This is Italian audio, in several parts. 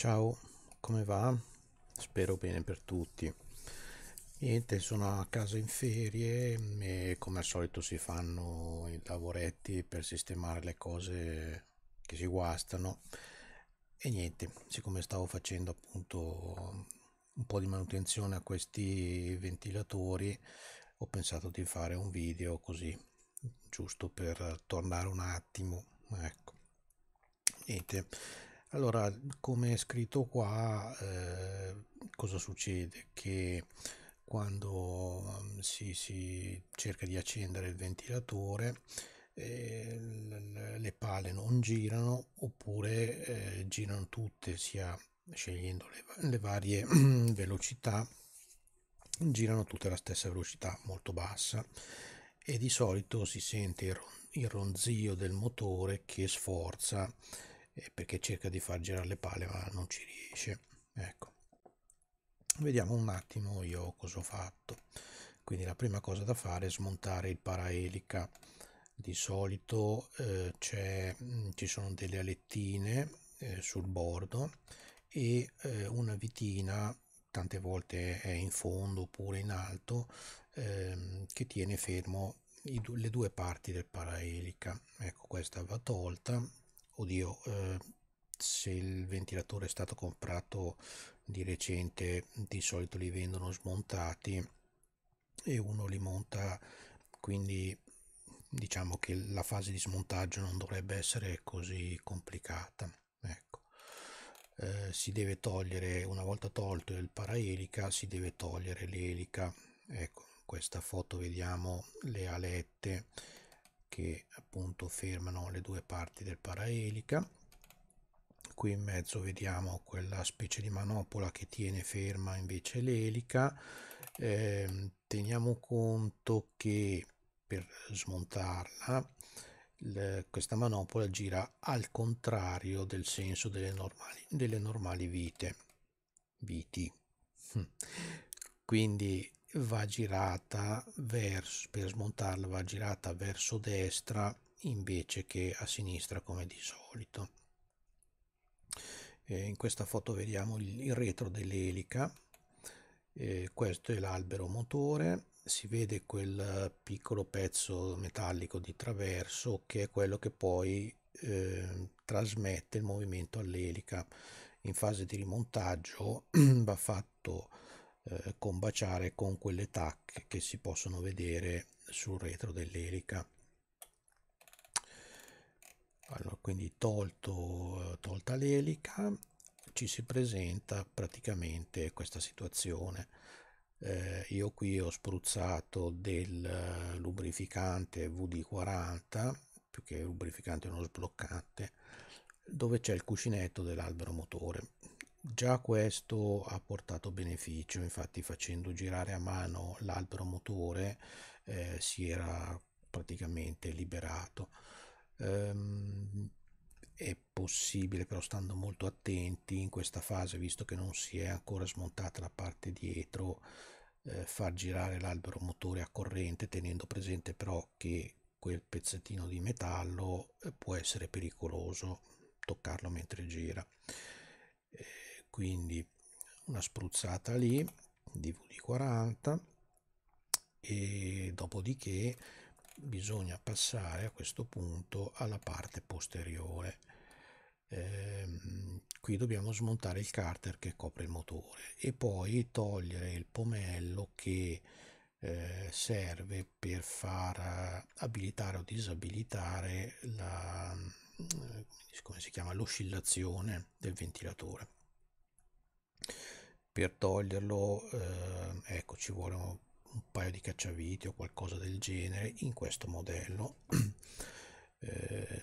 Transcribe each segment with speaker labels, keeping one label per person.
Speaker 1: Ciao, come va? Spero bene per tutti. Niente, sono a casa in ferie e come al solito si fanno i lavoretti per sistemare le cose che si guastano. E niente, siccome stavo facendo appunto un po' di manutenzione a questi ventilatori, ho pensato di fare un video così, giusto per tornare un attimo. Ecco, niente allora, come è scritto qua, eh, cosa succede? Che quando mm, si, si, cerca di accendere il ventilatore eh, le pale non girano oppure eh, girano tutte sia scegliendo le, le varie velocità girano tutte alla stessa velocità molto bassa e di solito si sente il, ronzio del motore che sforza perché cerca di far girare le palle ma non ci riesce ecco vediamo un attimo io cosa ho fatto quindi la prima cosa da fare è smontare il paraelica di solito eh, mm, ci sono delle alettine eh, sul bordo e eh, una vitina tante volte è in fondo oppure in alto ehm, che tiene fermo i, le due parti del paraelica ecco questa va tolta oddio, eh, se il ventilatore è stato comprato di recente, di solito li vendono smontati e uno li monta, quindi diciamo che la fase di smontaggio non dovrebbe essere così complicata. Ecco. Eh, si deve togliere, una volta tolto il paraelica, si deve togliere l'elica. Ecco, in questa foto vediamo le alette che appunto fermano le due parti del paraelica qui in mezzo vediamo quella specie di manopola che tiene ferma invece l'elica eh, teniamo conto che per smontarla le, questa manopola gira al contrario del senso delle normali, delle normali vite viti hm. quindi va girata verso, per smontarla va girata verso destra invece che a sinistra come di solito. Eh, in questa foto vediamo il, il retro dell'elica, eh, questo è l'albero motore, si vede quel piccolo pezzo metallico di traverso che è quello che poi eh, trasmette il movimento all'elica. In fase di rimontaggio va fatto eh, combaciare con quelle tac che si possono vedere sul retro dell'elica. Allora, quindi tolto, tolta l'elica ci si presenta praticamente questa situazione. Eh, io qui ho spruzzato del lubrificante VD40, più che lubrificante uno sbloccante, dove c'è il cuscinetto dell'albero motore Già questo ha portato beneficio, infatti facendo girare a mano l'albero motore eh, si era praticamente liberato. Um, è possibile però stando molto attenti in questa fase visto che non si è ancora smontata la parte dietro eh, far girare l'albero motore a corrente tenendo presente però che quel pezzettino di metallo eh, può essere pericoloso toccarlo mentre gira eh, quindi una spruzzata lì di VD40 e dopodiché bisogna passare a questo punto alla parte posteriore eh, qui dobbiamo smontare il carter che copre il motore e poi togliere il pomello che eh, serve per far abilitare o disabilitare eh, l'oscillazione del ventilatore per toglierlo eh, ecco ci vuole un, un, paio di cacciaviti o qualcosa del genere in questo modello eh,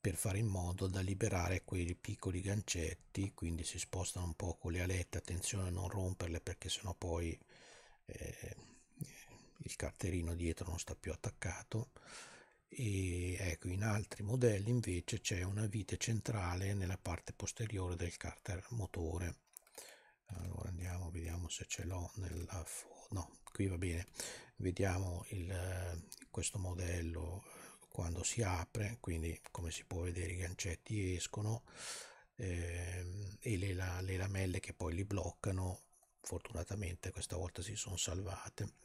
Speaker 1: per fare in modo da liberare quei piccoli gancetti quindi si spostano un po' con le alette attenzione a non romperle perché sennò poi eh, il carterino dietro non sta più attaccato e ecco in altri modelli invece c'è una vite centrale nella parte posteriore del carter motore allora andiamo vediamo se ce l'ho nella foto no qui va bene vediamo il, questo modello eh, quando si apre quindi come si può vedere i gancetti escono ehm, e le, la, le lamelle che poi li bloccano fortunatamente questa volta si sono salvate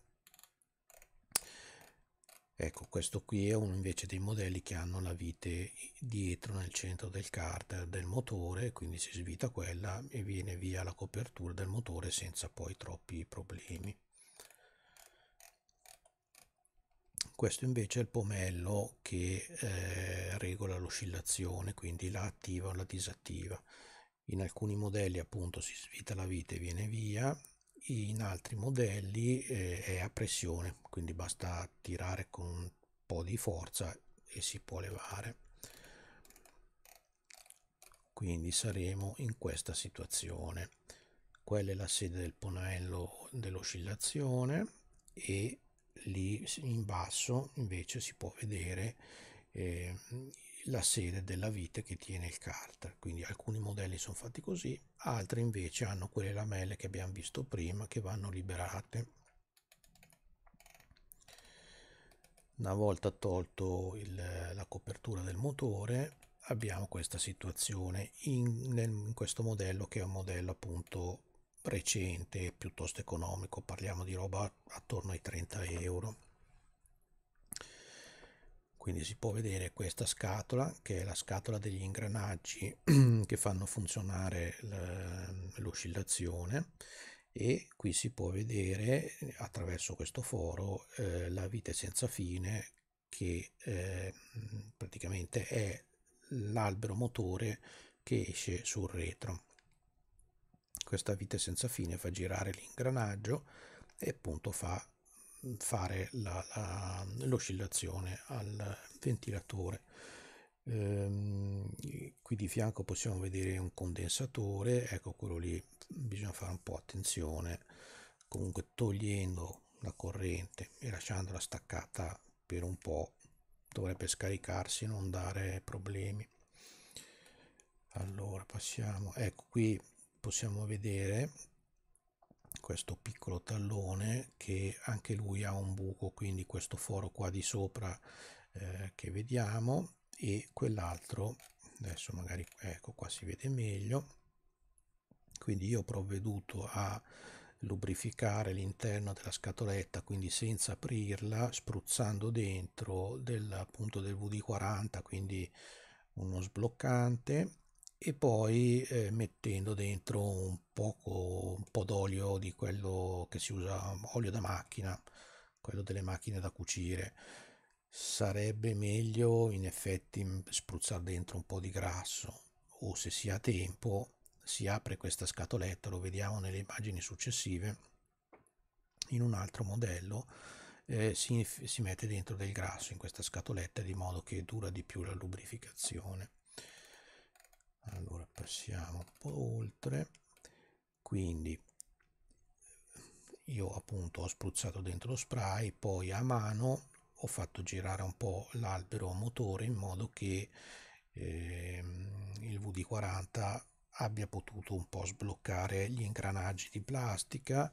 Speaker 1: Ecco, questo qui è uno invece dei modelli che hanno la vite dietro nel centro del carter del motore, quindi si svita quella e viene via la copertura del motore senza poi troppi problemi. Questo invece è il pomello che eh, regola l'oscillazione, quindi la attiva o la disattiva. In alcuni modelli appunto si svita la vite e viene via, in altri modelli eh, è a pressione, quindi basta tirare con un po' di forza e si può levare. Quindi saremo in questa situazione. Quella è la sede del ponnello dell'oscillazione e lì in basso invece si può vedere eh, la sede della vite che tiene il carter. Quindi alcuni modelli sono fatti così, altri invece hanno quelle lamelle che abbiamo visto prima che vanno liberate. Una volta tolto il, la copertura del motore abbiamo questa situazione in, nel, in questo modello che è un modello appunto recente piuttosto economico, parliamo di roba attorno ai 30 euro quindi si può vedere questa scatola che è la scatola degli ingranaggi che fanno funzionare l'oscillazione e qui si può vedere attraverso questo foro eh, la vite senza fine che eh, praticamente è l'albero motore che esce sul retro questa vite senza fine fa girare l'ingranaggio e appunto fa fare la, la, l'oscillazione al ventilatore. Ehm, qui di fianco possiamo vedere un condensatore, ecco quello lì bisogna fare un po' attenzione, comunque togliendo la corrente e lasciandola staccata per un po' dovrebbe scaricarsi, e non dare problemi. Allora passiamo, ecco qui possiamo vedere questo piccolo tallone che anche lui ha un buco, quindi questo foro qua di sopra eh, che vediamo e quell'altro, adesso magari ecco qua si vede meglio, quindi io ho provveduto a lubrificare l'interno della scatoletta quindi senza aprirla spruzzando dentro del, appunto del VD40 quindi uno sbloccante e poi eh, mettendo dentro un, poco, un po' d'olio di quello che si usa, olio da macchina, quello delle macchine da cucire. Sarebbe meglio in effetti spruzzare dentro un po' di grasso o se si ha tempo si apre questa scatoletta, lo vediamo nelle immagini successive, in un altro modello eh, si, si mette dentro del grasso in questa scatoletta di modo che dura di più la lubrificazione allora passiamo un po' oltre quindi io appunto ho spruzzato dentro lo spray poi a mano ho fatto girare un po' l'albero motore in modo che eh, il VD40 abbia potuto un po' sbloccare gli ingranaggi di plastica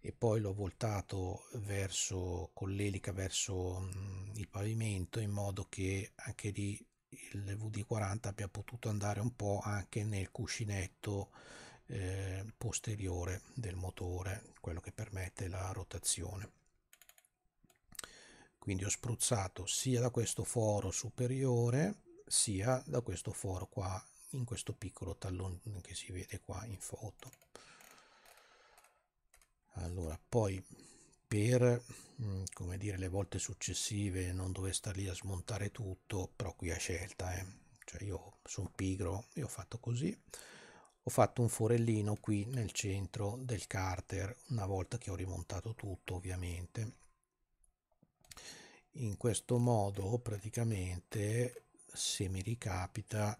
Speaker 1: e poi l'ho voltato verso, con l'elica verso mm, il pavimento in modo che anche lì il VD40 abbia potuto andare un po' anche nel cuscinetto eh, posteriore del motore, quello che permette la rotazione. Quindi ho spruzzato sia da questo foro superiore sia da questo foro qua in questo piccolo tallone che si vede qua in foto. Allora, poi per mm, come dire, le volte successive non dover stare lì a smontare tutto, però qui a scelta, eh. cioè io sono pigro e ho fatto così, ho fatto un forellino qui nel centro del carter, una volta che ho rimontato tutto ovviamente, in questo modo praticamente se mi ricapita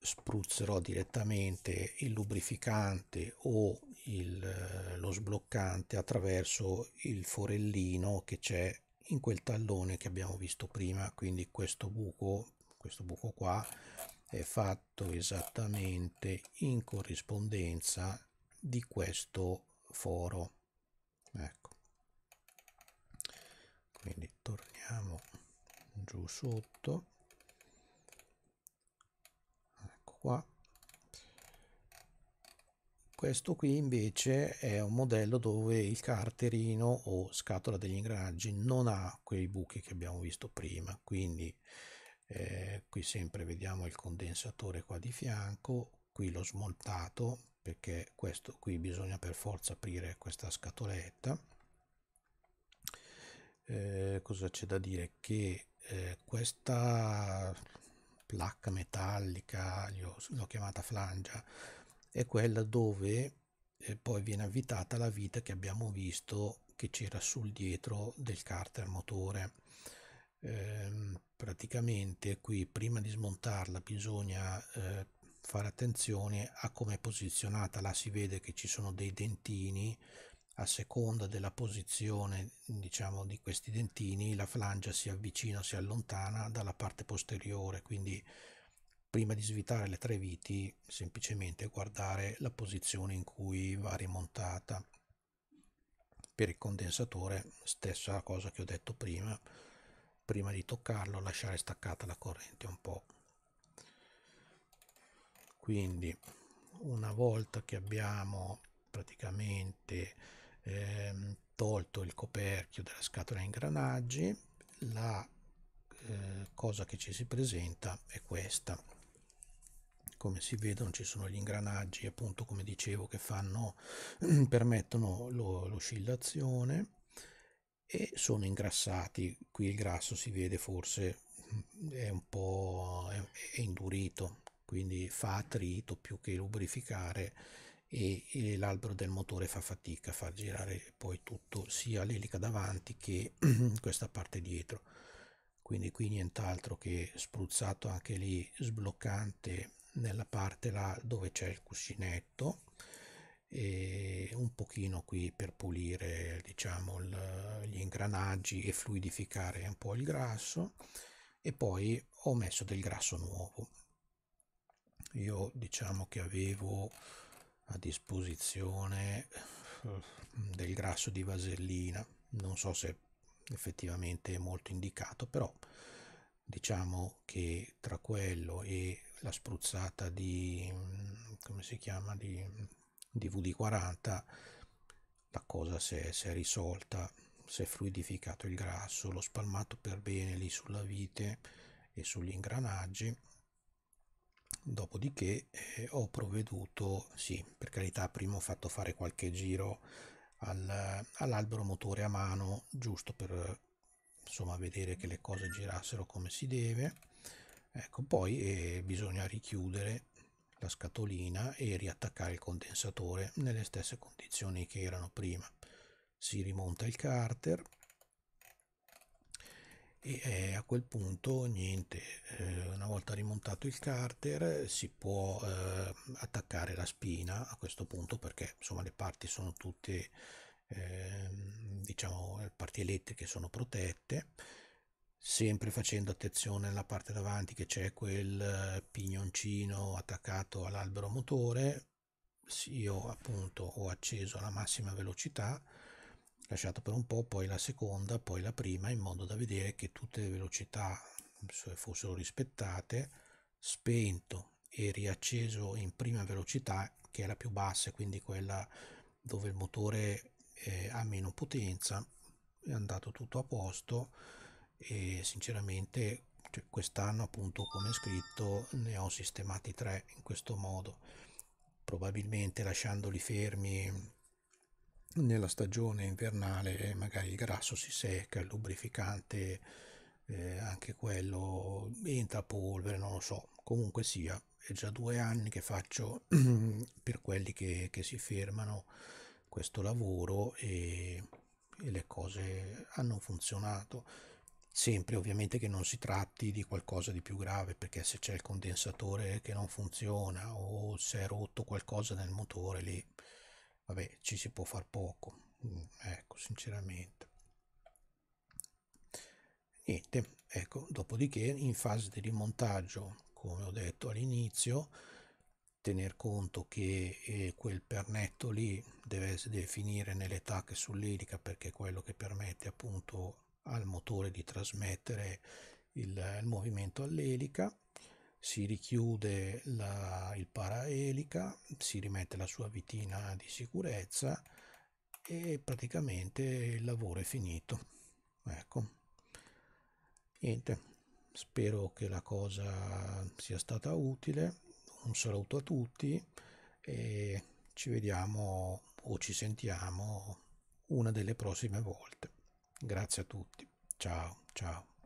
Speaker 1: spruzzerò direttamente il lubrificante o il, lo sbloccante attraverso il forellino che c'è in quel tallone che abbiamo visto prima quindi questo buco questo buco qua è fatto esattamente in corrispondenza di questo foro ecco quindi torniamo giù sotto ecco qua questo qui invece è un modello dove il carterino o scatola degli ingranaggi non ha quei buchi che abbiamo visto prima, quindi eh, qui sempre vediamo il condensatore qua di fianco, qui l'ho smontato perché questo qui bisogna per forza aprire questa scatoletta. Eh, cosa c'è da dire? Che eh, questa placca metallica, l'ho chiamata flangia, è quella dove eh, poi viene avvitata la vita che abbiamo visto che c'era sul dietro del carter motore. Eh, praticamente qui prima di smontarla bisogna eh, fare attenzione a come è posizionata là si vede che ci sono dei dentini a seconda della posizione diciamo di questi dentini la flangia si avvicina o si allontana dalla parte posteriore quindi prima di svitare le tre viti semplicemente guardare la posizione in cui va rimontata per il condensatore stessa cosa che ho detto prima prima di toccarlo lasciare staccata la corrente un po quindi una volta che abbiamo praticamente ehm, tolto il coperchio della scatola ingranaggi la eh, cosa che ci si presenta è questa come si vedono ci sono gli ingranaggi appunto come dicevo che fanno permettono l'oscillazione e sono ingrassati qui il grasso si vede forse è un po' è indurito quindi fa attrito più che lubrificare e, e l'albero del motore fa fatica a far girare poi tutto sia l'elica davanti che questa parte dietro quindi qui nient'altro che spruzzato anche lì sbloccante nella parte là dove c'è il cuscinetto e un pochino qui per pulire diciamo il, gli ingranaggi e fluidificare un po' il grasso e poi ho messo del grasso nuovo io diciamo che avevo a disposizione eh, del grasso di vasellina non so se effettivamente è molto indicato però diciamo che tra quello e la spruzzata di, come si chiama, di, di VD40, la cosa si è, si è risolta, si è fluidificato il grasso, l'ho spalmato per bene lì sulla vite e sugli ingranaggi, dopodiché eh, ho provveduto, sì, per carità, prima ho fatto fare qualche giro al, all'albero motore a mano, giusto per insomma vedere che le cose girassero come si deve Ecco, poi eh, bisogna richiudere la scatolina e riattaccare il condensatore nelle stesse condizioni che erano prima. Si rimonta il carter e eh, a quel punto niente, eh, una volta rimontato il carter si può eh, attaccare la spina a questo punto perché insomma le parti sono tutte ehm, diciamo le parti elettriche sono protette sempre facendo attenzione alla parte davanti che c'è quel eh, pignoncino attaccato all'albero motore io appunto ho acceso alla massima velocità lasciato per un po' poi la seconda poi la prima in modo da vedere che tutte le velocità se fossero rispettate spento e riacceso in prima velocità che è la più bassa quindi quella dove il motore eh, ha meno potenza è andato tutto a posto e sinceramente cioè quest'anno appunto come scritto ne ho sistemati tre in questo modo probabilmente lasciandoli fermi nella stagione invernale magari il grasso si secca, il lubrificante eh, anche quello entra polvere, non lo so, comunque sia, è già due anni che faccio per quelli che, che, si fermano questo lavoro e, e le cose hanno funzionato sempre ovviamente che non si tratti di qualcosa di più grave perché se c'è il condensatore che non funziona o se è rotto qualcosa nel motore lì vabbè ci si può far poco mm, ecco sinceramente niente ecco dopodiché in fase di rimontaggio come ho detto all'inizio tener conto che eh, quel pernetto lì deve, deve finire nelle tacche sull'elica perché è quello che permette appunto al motore di trasmettere il, il movimento all'elica, si richiude la, il paraelica, si rimette la sua vitina di sicurezza e praticamente il lavoro è finito. Ecco, niente, spero che la cosa sia stata utile, un saluto a tutti e ci vediamo o ci sentiamo una delle prossime volte. Grazie a tutti. Ciao, ciao.